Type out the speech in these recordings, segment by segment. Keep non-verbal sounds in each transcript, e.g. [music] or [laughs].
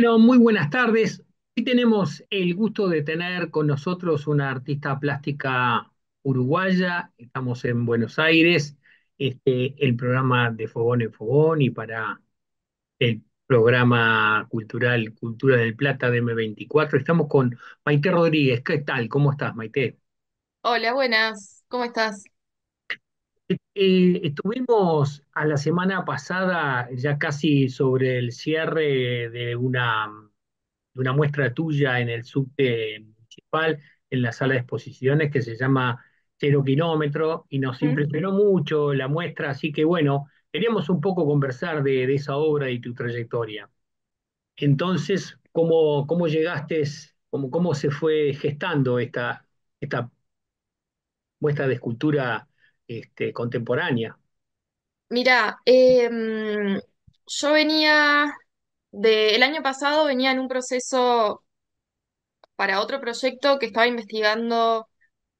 Bueno, muy buenas tardes. Hoy tenemos el gusto de tener con nosotros una artista plástica uruguaya. Estamos en Buenos Aires, este, el programa de Fogón en Fogón y para el programa cultural Cultura del Plata de M24. Estamos con Maite Rodríguez. ¿Qué tal? ¿Cómo estás, Maite? Hola, buenas. ¿Cómo estás? Eh, estuvimos a la semana pasada ya casi sobre el cierre de una, una muestra tuya en el subte municipal, en la sala de exposiciones que se llama Cero Kilómetro, y nos impresionó mucho la muestra, así que bueno, queríamos un poco conversar de, esa obra y tu trayectoria. Entonces, ¿cómo, cómo llegaste, cómo, cómo se fue gestando esta, esta muestra de escultura? Este, contemporánea. Mira, em, yo venía de, el año pasado venía en un proceso para otro proyecto que estaba investigando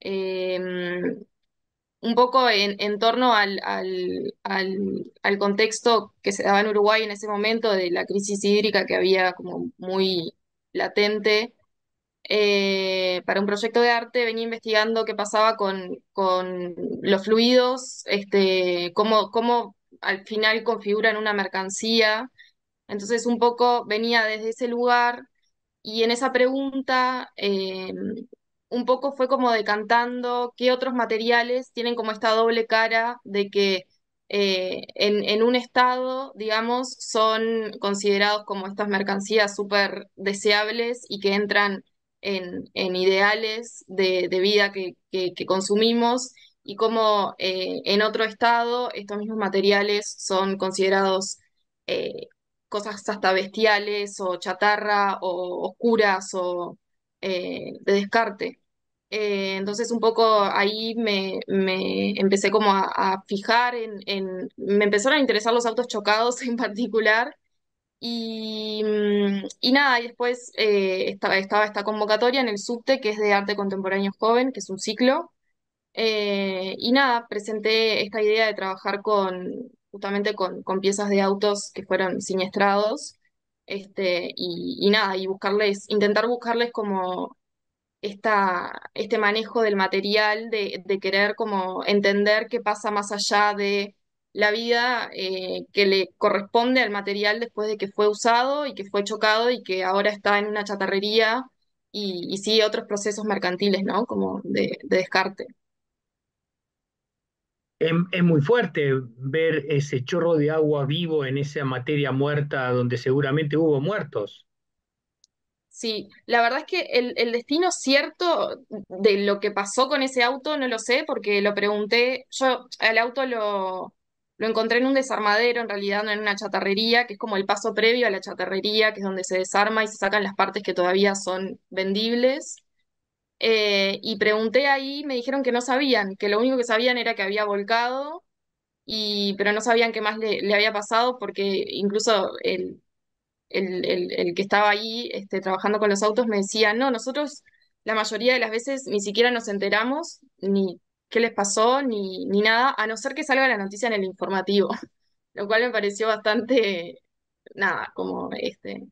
em, un poco en, torno al, al, al, al, contexto que se daba en Uruguay en ese momento de la crisis hídrica que había como muy latente eh, para un proyecto de arte venía investigando qué pasaba con, con los fluidos, este, cómo, cómo al final configuran una mercancía. Entonces un poco venía desde ese lugar y en esa pregunta eh, un poco fue como decantando qué otros materiales tienen como esta doble cara de que eh, en, en, un estado, digamos, son considerados como estas mercancías súper deseables y que entran en, ideales de, vida que, consumimos y cómo eh, en otro estado estos mismos materiales son considerados eh, cosas hasta bestiales o chatarra o oscuras o eh, de descarte. entonces un poco ahí me, empecé como a, fijar en, en, Me empezaron a interesar los autos chocados [laughs] en particular y, mm, y nada, y después eh, estaba, estaba esta convocatoria en el subte, que es de arte contemporáneo joven, que es un ciclo. Eh, y nada, presenté esta idea de trabajar con justamente con, con piezas de autos que fueron siniestrados. Este, y, y, nada, y buscarles, intentar buscarles como esta, este manejo del material, de, de querer como entender qué pasa más allá de la vida eh, que le corresponde al material después de que fue usado y que fue chocado y que ahora está en una chatarrería y, y sigue otros procesos mercantiles, ¿no? Como de, descarte. Es, muy fuerte ver ese chorro de agua vivo en esa materia muerta donde seguramente hubo muertos. Sí, la verdad es que el, el destino cierto de lo que pasó con ese auto no lo sé porque lo pregunté, yo al auto lo, lo encontré en un desarmadero, en realidad no en una chatarrería, que es como el paso previo a la chatarrería, que es donde se desarma y se sacan las partes que todavía son vendibles. Eh, y pregunté ahí, me dijeron que no sabían, que lo único que sabían era que había volcado, y, pero no sabían qué más le, había pasado, porque incluso el, el, que estaba ahí este, trabajando con los autos me decía, no, nosotros la mayoría de las veces ni siquiera nos enteramos, ni qué les pasó ni, ni nada, a no ser que salga la noticia en el informativo, [laughs] lo cual me pareció bastante, nada, como este,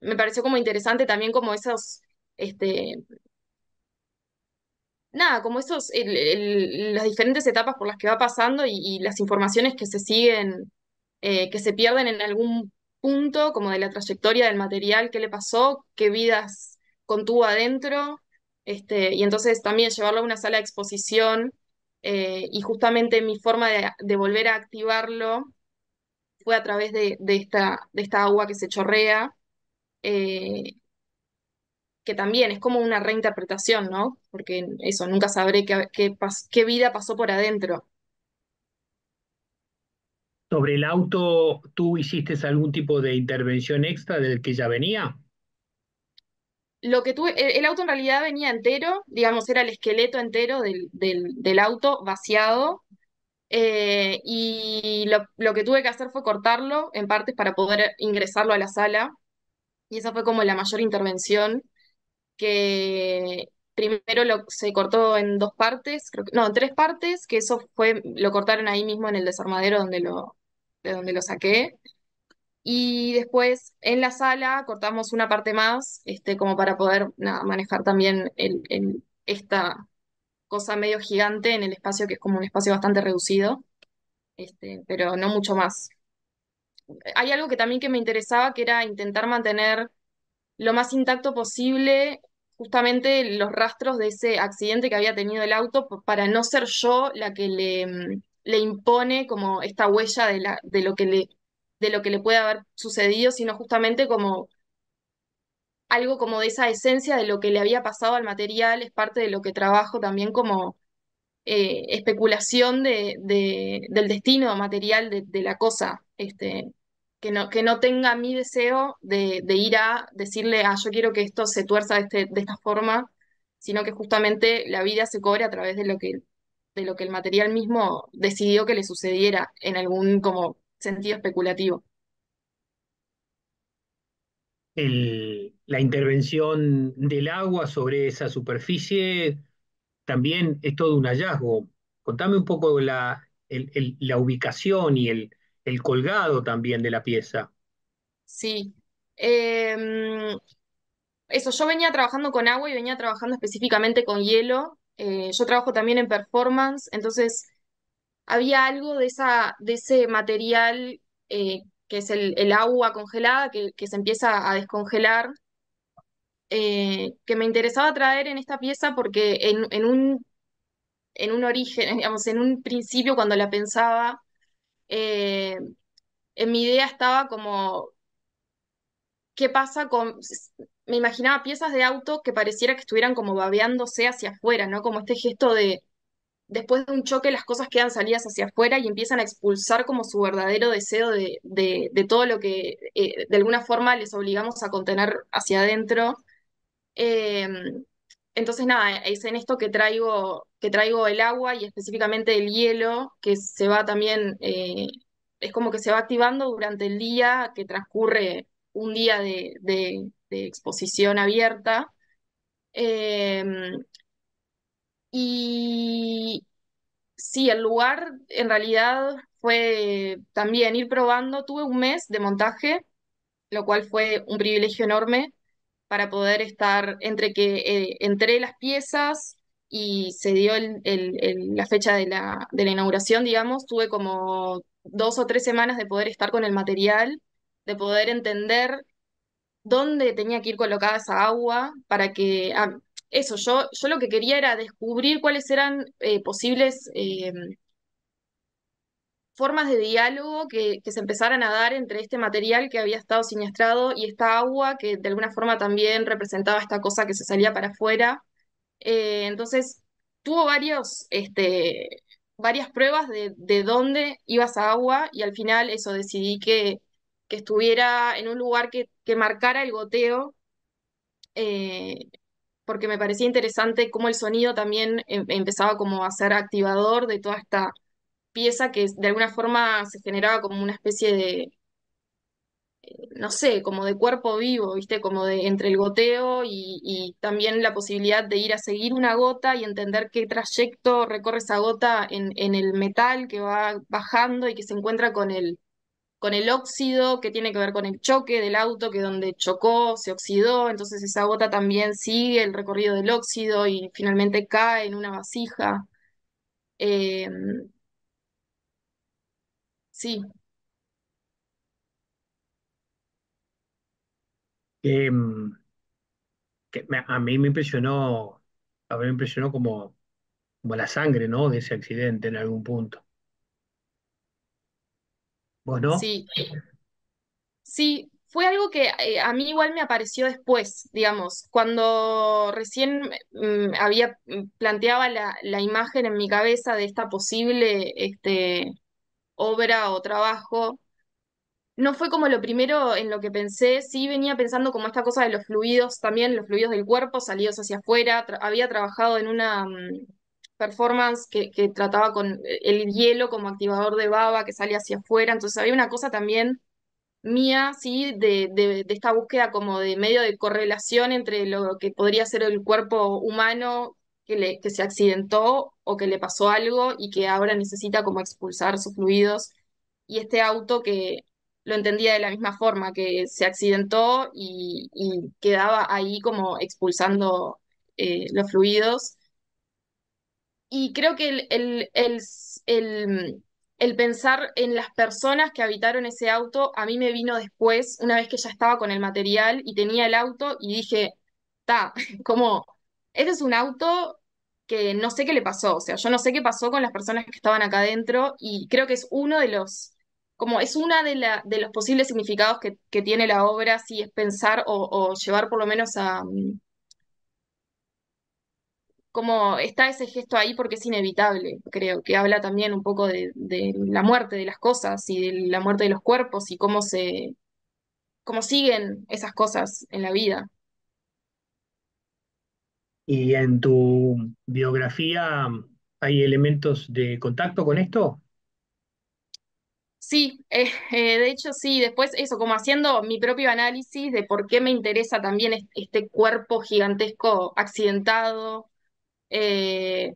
me pareció como interesante también como esos, este, nada, como esos, las diferentes etapas por las que va pasando y, las informaciones que se siguen, eh, que se pierden en algún punto, como de la trayectoria del material, qué le pasó, qué vidas contuvo adentro, este, y entonces también llevarlo a una sala de exposición eh, y justamente mi forma de, volver a activarlo fue a través de, esta, de esta, agua que se chorrea, eh, que también es como una reinterpretación, ¿no? Porque eso, nunca sabré qué, qué vida pasó por adentro. ¿Sobre el auto tú hiciste algún tipo de intervención extra del que ya venía? lo que tuve, el, auto en realidad venía entero, digamos, era el esqueleto entero del, del, auto vaciado. Eh, y lo, lo, que tuve que hacer fue cortarlo en partes para poder ingresarlo a la sala. Y esa fue como la mayor intervención que primero lo, se cortó en dos partes, no, en tres partes, que eso fue, lo cortaron ahí mismo en el desarmadero donde lo, de donde lo saqué. Y después en la sala cortamos una parte más, este, como para poder manejar también esta cosa medio gigante en el espacio, que es como un espacio bastante reducido, este, pero no mucho más. Hay algo que también que me interesaba, que era intentar mantener lo más intacto posible justamente los rastros de ese accidente que había tenido el auto para no ser yo la que le, le impone como esta huella de, la, de lo que le de lo que le puede haber sucedido, sino justamente como algo como de esa esencia de lo que le había pasado al material, es parte de lo que trabajo también como eh, especulación de, del destino material de, la cosa, este, que, no, que no tenga mi deseo de, ir a decirle, ah, yo quiero que esto se tuerza este, de, esta forma, sino que justamente la vida se cobre a través de lo que, de lo que el material mismo decidió que le sucediera en algún como sentido especulativo. la intervención del agua sobre esa superficie también es todo un hallazgo. Contame un poco la, ubicación y el, colgado también de la pieza. Sí. Em, eso, yo venía trabajando con agua y venía trabajando específicamente con hielo. Eh, yo trabajo también en performance, entonces había algo de, esa, de ese material eh, que es el, agua congelada, que, se empieza a descongelar, eh, que me interesaba traer en esta pieza porque en, un, en un origen, [laughs] digamos, en un principio cuando la pensaba, eh, en mi idea estaba como, ¿qué pasa con...? Me imaginaba piezas de auto que pareciera que estuvieran como babeándose hacia afuera, ¿no? Como este gesto de después de un choque las cosas quedan salidas hacia afuera y empiezan a expulsar como su verdadero deseo de, todo lo que eh, de alguna forma les obligamos a contener hacia adentro. Eh, entonces, nada, es en esto que traigo, que traigo el agua y específicamente el hielo, que se va también, eh, es como que se va activando durante el día que transcurre un día de, exposición abierta. y, sí, el lugar en realidad fue también ir probando. Tuve un mes de montaje, lo cual fue un privilegio enorme para poder estar entre que eh, entré las piezas y se dio el, la fecha de la, inauguración, digamos, tuve como dos o tres semanas de poder estar con el material, de poder entender dónde tenía que ir colocada esa agua para que ah, eso, yo, yo lo que quería era descubrir cuáles eran eh, posibles eh, formas de diálogo que, se empezaran a dar entre este material que había estado siniestrado y esta agua que de alguna forma también representaba esta cosa que se salía para afuera. Eh, entonces, tuvo varios, este, varias pruebas de, dónde ibas a agua y al final eso decidí que, que estuviera en un lugar que, marcara el goteo porque me parecía interesante cómo el sonido también em, empezaba como a ser activador de toda esta pieza que de alguna forma se generaba como una especie de, eh, no sé, como de cuerpo vivo, ¿viste? Como de entre el goteo y, también la posibilidad de ir a seguir una gota y entender qué trayecto recorre esa gota en, en el metal que va bajando y que se encuentra con el, con el óxido, que tiene que ver con el choque del auto, que donde chocó se oxidó, entonces esa gota también sigue el recorrido del óxido y finalmente cae en una vasija. Em, sí. Em, que a mí me impresionó, a mí me impresionó como, como la sangre, ¿no? De ese accidente en algún punto. Sí. Sí, fue algo que eh, a mí igual me apareció después, digamos, cuando recién mm, había mm, planteaba la, imagen en mi cabeza de esta posible este, obra o trabajo. No fue como lo primero en lo que pensé, sí venía pensando como esta cosa de los fluidos también, los fluidos del cuerpo salidos hacia afuera. había trabajado en una, mm, performance que, trataba con el hielo como activador de baba que sale hacia afuera. Entonces había una cosa también mía, sí, de, esta búsqueda como de medio de correlación entre lo que podría ser el cuerpo humano que, se accidentó o que le pasó algo y que ahora necesita como expulsar sus fluidos. Y este auto que lo entendía de la misma forma, que se accidentó y, quedaba ahí como expulsando eh, los fluidos y creo que el, el, el, el pensar en las personas que habitaron ese auto a mí me vino después, una vez que ya estaba con el material y tenía el auto y dije, ta, [laughs] como, este es un auto que no sé qué le pasó, o sea, yo no sé qué pasó con las personas que estaban acá adentro y creo que es uno de los, como es una de, la, de los posibles significados que, tiene la obra, si es pensar o, o llevar por lo menos a, mm, como está ese gesto ahí porque es inevitable, creo, que habla también un poco de, la muerte de las cosas y de la muerte de los cuerpos y cómo se cómo siguen esas cosas en la vida. ¿Y en tu biografía hay elementos de contacto con esto? Sí, eh, eh, de hecho sí, después eso, como haciendo mi propio análisis de por qué me interesa también este cuerpo gigantesco accidentado, eh,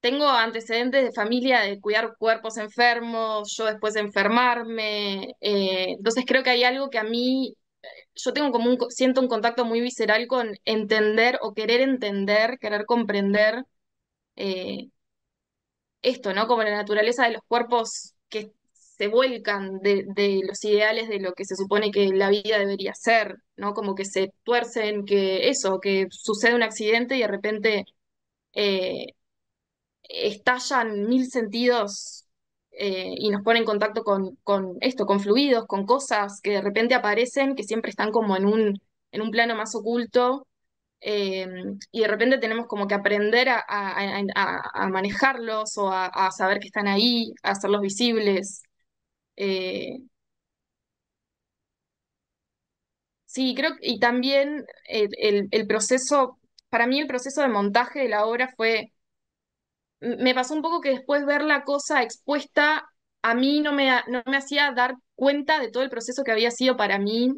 tengo antecedentes de familia de cuidar cuerpos enfermos, yo después de enfermarme. Eh, entonces creo que hay algo que a mí, yo tengo como un, siento un contacto muy visceral con entender o querer entender, querer comprender eh, esto, ¿no? Como la naturaleza de los cuerpos que se vuelcan de, de, los ideales de lo que se supone que la vida debería ser, ¿no? Como que se tuercen, que eso, que sucede un accidente y de repente eh, estallan mil sentidos eh, y nos pone en contacto con, con, esto, con fluidos, con cosas que de repente aparecen, que siempre están como en un, en un plano más oculto, eh, y de repente tenemos como que aprender a, a, manejarlos o a, saber que están ahí, a hacerlos visibles. sí, creo y también el, el proceso para mí el proceso de montaje de la obra fue, me pasó un poco que después ver la cosa expuesta a mí no me, me hacía dar cuenta de todo el proceso que había sido para mí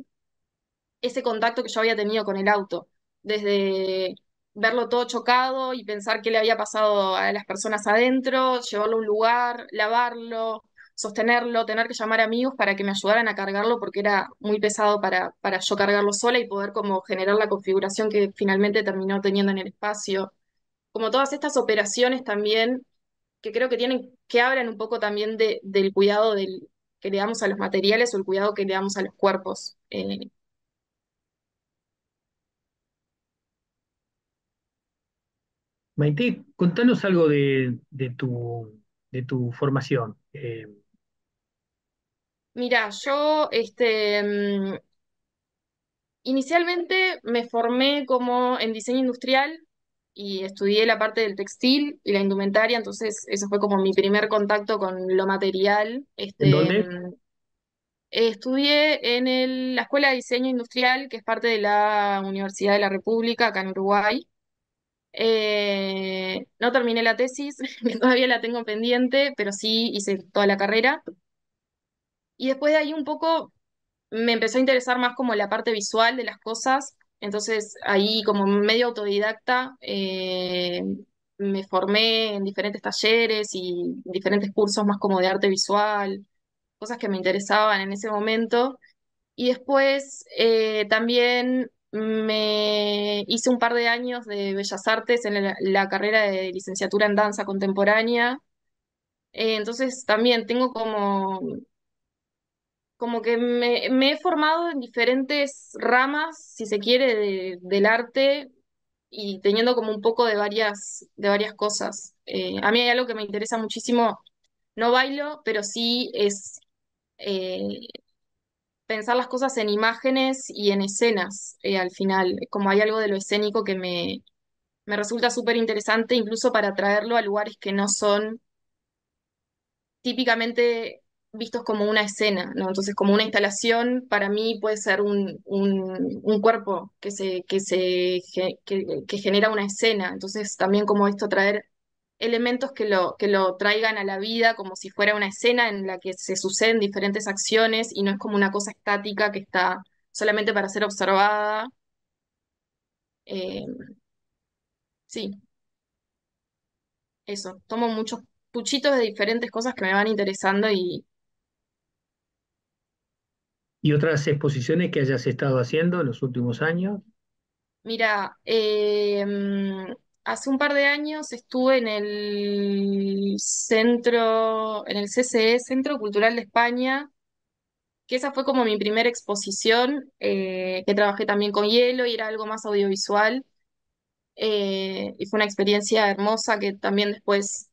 ese contacto que yo había tenido con el auto, desde verlo todo chocado y pensar qué le había pasado a las personas adentro, llevarlo a un lugar, lavarlo, sostenerlo, tener que llamar a amigos para que me ayudaran a cargarlo porque era muy pesado para, para yo cargarlo sola y poder como generar la configuración que finalmente terminó teniendo en el espacio. Como todas estas operaciones también que creo que tienen, que hablan un poco también del cuidado del, que le damos a los materiales o el cuidado que le damos a los cuerpos. Eh. Maite, contanos algo de, tu, de tu formación. Eh. Mira, yo este, mm, inicialmente me formé como en diseño industrial y estudié la parte del textil y la indumentaria, entonces eso fue como mi primer contacto con lo material. Este, mm, estudié en la Escuela de Diseño Industrial, que es parte de la Universidad de la República, acá en Uruguay. Eh, no terminé la tesis, [laughs] que todavía la tengo pendiente, pero sí hice toda la carrera. Y después de ahí un poco me empezó a interesar más como la parte visual de las cosas, entonces ahí como medio autodidacta eh, me formé en diferentes talleres y diferentes cursos más como de arte visual, cosas que me interesaban en ese momento. Y después eh, también me hice un par de años de Bellas Artes en la, carrera de licenciatura en danza contemporánea. Eh, entonces también tengo como como que me, he formado en diferentes ramas, si se quiere, del arte y teniendo como un poco de varias, de varias cosas. Eh, a mí hay algo que me interesa muchísimo, no bailo, pero sí es eh, pensar las cosas en imágenes y en escenas eh, al final, como hay algo de lo escénico que me, me resulta súper interesante incluso para traerlo a lugares que no son típicamente vistos como una escena, ¿no? Entonces, como una instalación, para mí puede ser un, un, cuerpo que, se, que, se, que, genera una escena. Entonces, también como esto traer elementos que lo, que lo traigan a la vida como si fuera una escena en la que se suceden diferentes acciones y no es como una cosa estática que está solamente para ser observada. Eh, sí, eso. Tomo muchos puchitos de diferentes cosas que me van interesando y, ¿Y otras exposiciones que hayas estado haciendo en los últimos años? Mira, eh, hace un par de años estuve en el centro, en el CCE, Centro Cultural de España, que esa fue como mi primera exposición, eh, que trabajé también con hielo y era algo más audiovisual. Eh, y fue una experiencia hermosa que también después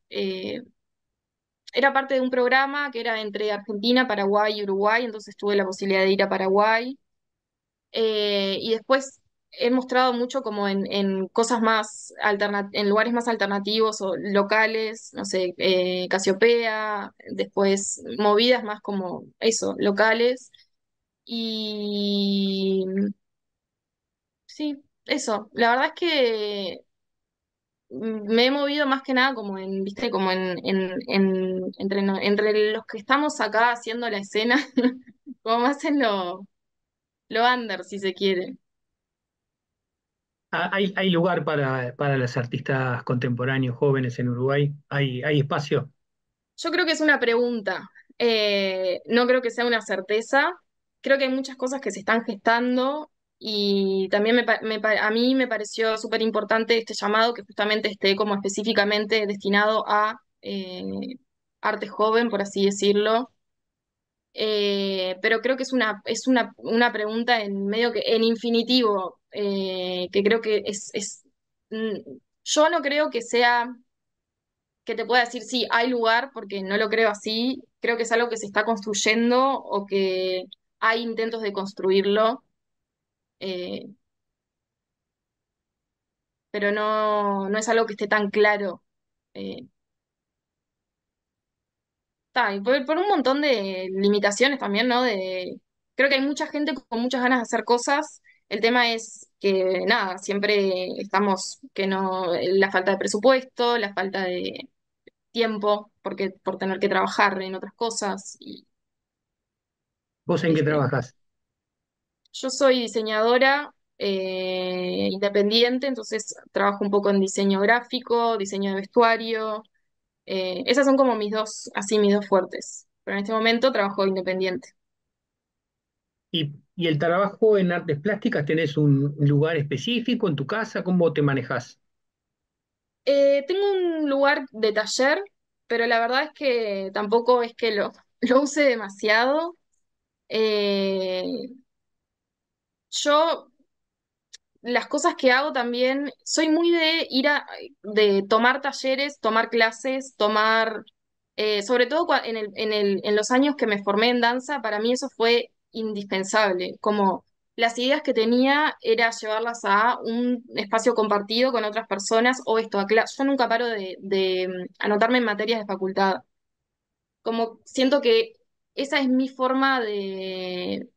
era parte de un programa que era entre Argentina, Paraguay y Uruguay, entonces tuve la posibilidad de ir a Paraguay. Eh, y después he mostrado mucho como en, cosas más en lugares más alternativos o locales, no sé, eh, Casiopea, después movidas más como eso, locales. Y sí, eso. La verdad es que me he movido más que nada como en, viste, como en, en, entre, entre los que estamos acá haciendo la escena, [laughs] como más en lo, lo under, si se quiere. Ah, hay, lugar para, para los artistas contemporáneos jóvenes en Uruguay, hay, hay espacio. Yo creo que es una pregunta, eh, no creo que sea una certeza. Creo que hay muchas cosas que se están gestando y también a mí me pareció súper importante este llamado que justamente esté como específicamente destinado a eh, arte joven, por así decirlo. Eh, pero creo que es una, es una, pregunta en medio que en infinitivo, eh, que creo que es, es, mm, yo no creo que sea que te pueda decir sí, hay lugar, porque no lo creo así, creo que es algo que se está construyendo o que hay intentos de construirlo eh, pero no, no es algo que esté tan claro. Eh. por, un montón de limitaciones también, ¿no? De, creo que hay mucha gente con muchas ganas de hacer cosas. El tema es que, nada, siempre estamos, que no, eh, la falta de presupuesto, la falta de tiempo, porque por tener que trabajar en otras cosas. Y, ¿Vos en qué trabajas trabajás? Yo soy diseñadora eh, independiente, entonces trabajo un poco en diseño gráfico, diseño de vestuario. Eh, esas son como mis dos, así mis dos fuertes. Pero en este momento trabajo independiente. ¿Y, el trabajo en artes plásticas, tenés un lugar específico en tu casa? ¿Cómo te manejas? Eh, tengo un lugar de taller, pero la verdad es que tampoco es que lo, [laughs] lo use demasiado yo las cosas que hago también, soy muy de ir a, de tomar talleres, tomar clases, tomar, eh, sobre todo en, en, el, en los años que me formé en danza, para mí eso fue indispensable, como las ideas que tenía era llevarlas a un espacio compartido con otras personas o esto, a yo nunca paro de, de mm, anotarme en materias de facultad. Como siento que esa es mi forma de,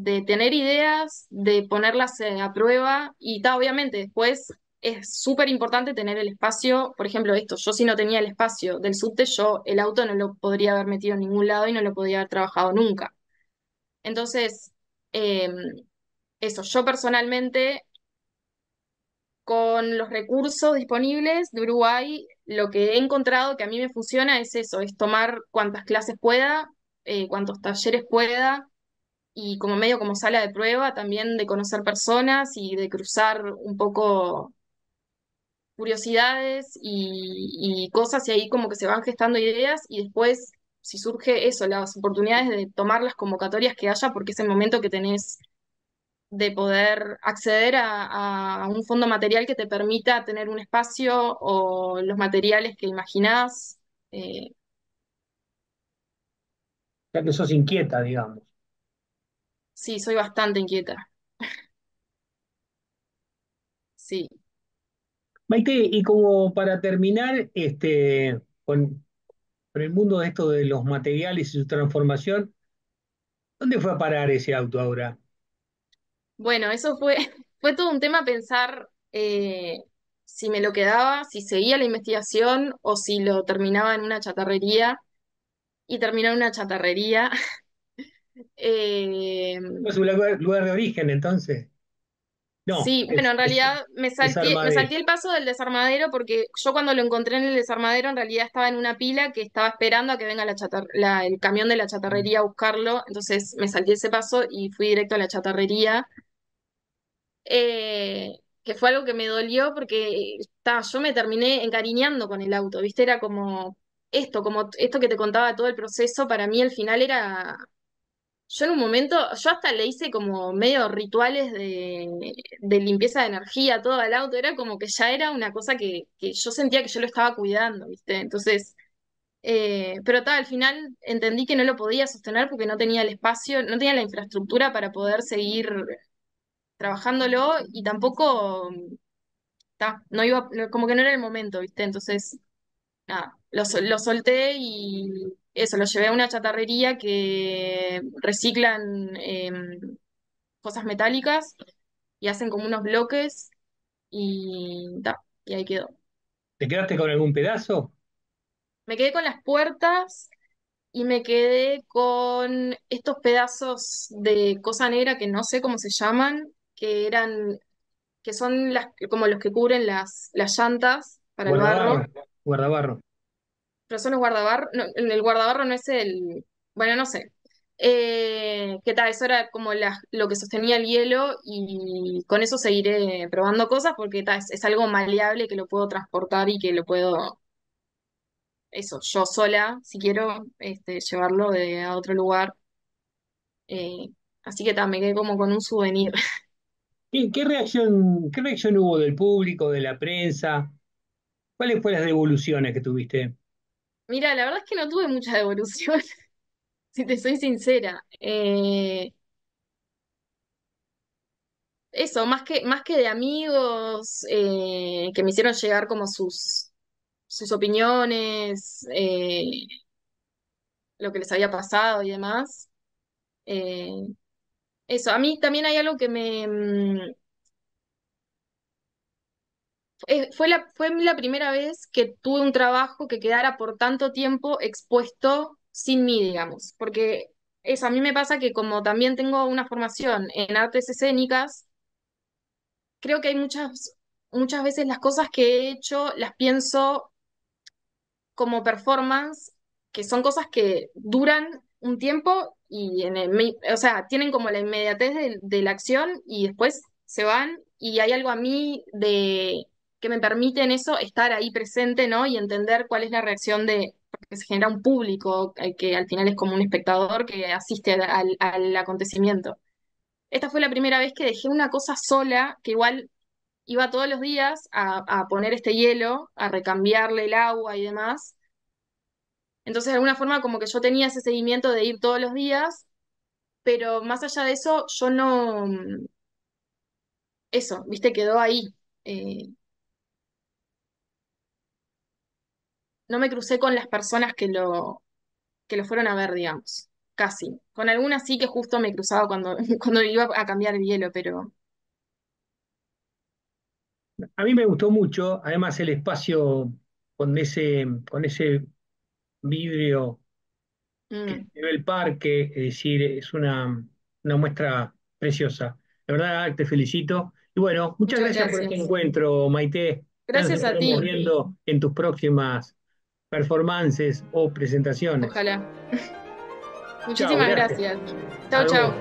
de tener ideas, de ponerlas eh, a prueba y tal, obviamente después es súper importante tener el espacio, por ejemplo esto, yo si no tenía el espacio del subte, yo el auto no lo podría haber metido en ningún lado y no lo podría haber trabajado nunca. Entonces, em, eso, yo personalmente con los recursos disponibles de Uruguay, lo que he encontrado que a mí me funciona es eso, es tomar cuantas clases pueda, eh, cuantos talleres pueda, y como medio como sala de prueba también de conocer personas y de cruzar un poco curiosidades y, cosas y ahí como que se van gestando ideas y después si surge eso, las oportunidades de tomar las convocatorias que haya porque es el momento que tenés de poder acceder a, un fondo material que te permita tener un espacio o los materiales que imaginás. Eh. Ya que sos inquieta, digamos. Sí, soy bastante inquieta. Sí. Maite, y como para terminar, este, con, con el mundo de esto de los materiales y su transformación, ¿dónde fue a parar ese auto ahora? Bueno, eso fue, [laughs] fue todo un tema pensar eh, si me lo quedaba, si seguía la investigación o si lo terminaba en una chatarrería y terminó en una chatarrería. [laughs] Eh, lugar, de origen entonces? sí, bueno, en realidad me, salté, el paso del desarmadero porque yo cuando lo encontré en el desarmadero en realidad estaba en una pila que estaba esperando a que venga la el camión de la chatarrería a buscarlo, entonces me salté ese paso y fui directo a la chatarrería. Eh, que fue algo que me dolió porque yo me terminé encariñando con el auto, ¿viste? Era como esto, como esto que te contaba todo el proceso, para mí al final era yo en un momento, yo hasta le hice como medio rituales de, limpieza de energía, todo al auto, era como que ya era una cosa que, yo sentía que yo lo estaba cuidando, ¿viste? Entonces, eh, pero tal, al final entendí que no lo podía sostener porque no tenía el espacio, no tenía la infraestructura para poder seguir trabajándolo y tampoco, está no iba, como que no era el momento, ¿viste? Entonces, nada, lo, lo solté y eso, lo llevé a una chatarrería que reciclan em, cosas metálicas y hacen como unos bloques y, y ahí quedó. ¿Te quedaste con algún pedazo? Me quedé con las puertas y me quedé con estos pedazos de cosa negra que no sé cómo se llaman, que eran, que son las, como los que cubren las, las llantas para el barro. Guardabarro personas guardabarro, no, el guardabarro no es el, bueno, no sé, eh, ¿qué tal, eso era como lo que sostenía el hielo y con eso seguiré probando cosas porque es, algo maleable que lo puedo transportar y que lo puedo, eso, yo sola, si quiero, este, llevarlo de, a otro lugar. Eh, así que también me quedé como con un souvenir. ¿Y [laughs] qué reacción, qué reacción hubo del público, de la prensa? ¿Cuáles fueron las devoluciones que tuviste? Mira, la verdad es que no tuve mucha [laughs] devolución, si te soy sincera. Eh, eso, más que, más que de amigos eh, que me hicieron llegar como sus, sus opiniones, eh, lo que les había pasado y demás. eso, a mí también hay algo que me, mm, eh, fue la, fue la primera vez que tuve un trabajo que quedara por tanto tiempo expuesto sin mí, digamos, porque eso a mí me pasa que como también tengo una formación en artes escénicas, creo que hay muchas, muchas veces las cosas que he hecho las pienso como performance, que son cosas que duran un tiempo y en o sea, tienen como la inmediatez de la acción y después se van y hay algo a mí de que me permiten eso, estar ahí presente, ¿no? Y entender cuál es la reacción de, porque se genera un público eh, que al final es como un espectador que asiste al, acontecimiento. Esta fue la primera vez que dejé una cosa sola, que igual iba todos los días a, poner este hielo, a recambiarle el agua y demás. Entonces, de alguna forma, como que yo tenía ese seguimiento de ir todos los días, pero más allá de eso, yo no... Mm, eso, viste, quedó ahí. Eh, no me crucé con las personas que lo, que lo fueron a ver, digamos, casi. Con algunas sí que justo me cruzaba cuando, [laughs] cuando iba a cambiar el hielo, pero... A mí me gustó mucho, además el espacio con ese, con ese vidrio del mm. el parque, es decir, es una, una muestra preciosa. La verdad, te felicito. Y bueno, muchas, gracias, por este encuentro, Maite. Gracias, a ti. viendo en tus próximas performances o presentaciones. Ojalá. Muchísimas gracias. Chao, chao.